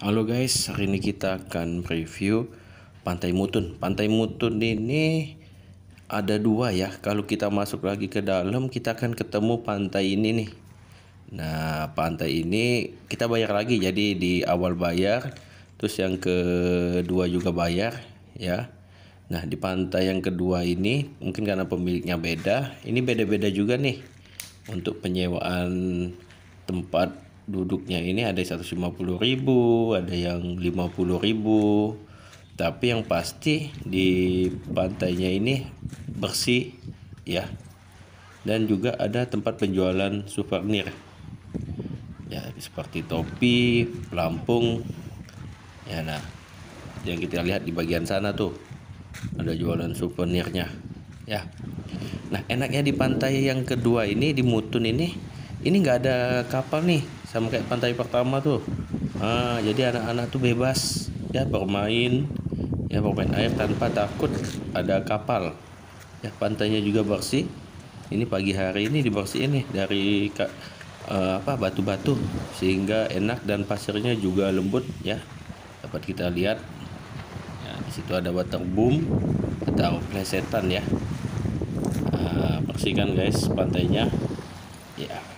Halo guys, hari ini kita akan review Pantai Mutun. Pantai Mutun ini ada dua ya. Kalau kita masuk lagi ke dalam, kita akan ketemu pantai ini nih. Nah, pantai ini kita bayar lagi. Jadi di awal bayar, terus yang kedua juga bayar ya. Nah, di pantai yang kedua ini mungkin karena pemiliknya beda, ini beda-beda juga nih untuk penyewaan tempat duduknya ini ada 150 ribu ada yang 50 ribu tapi yang pasti di pantainya ini bersih ya dan juga ada tempat penjualan souvenir ya seperti topi pelampung ya nah yang kita lihat di bagian sana tuh ada jualan souvenirnya ya nah enaknya di pantai yang kedua ini di Mutun ini ini nggak ada kapal nih sama kayak pantai pertama tuh ah, jadi anak-anak tuh bebas ya bermain ya bermain air tanpa takut ada kapal ya pantainya juga bersih ini pagi hari ini dibersihin nih dari uh, apa batu-batu sehingga enak dan pasirnya juga lembut ya dapat kita lihat ya, di situ ada water boom atau plesetan ya uh, bersihkan guys pantainya ya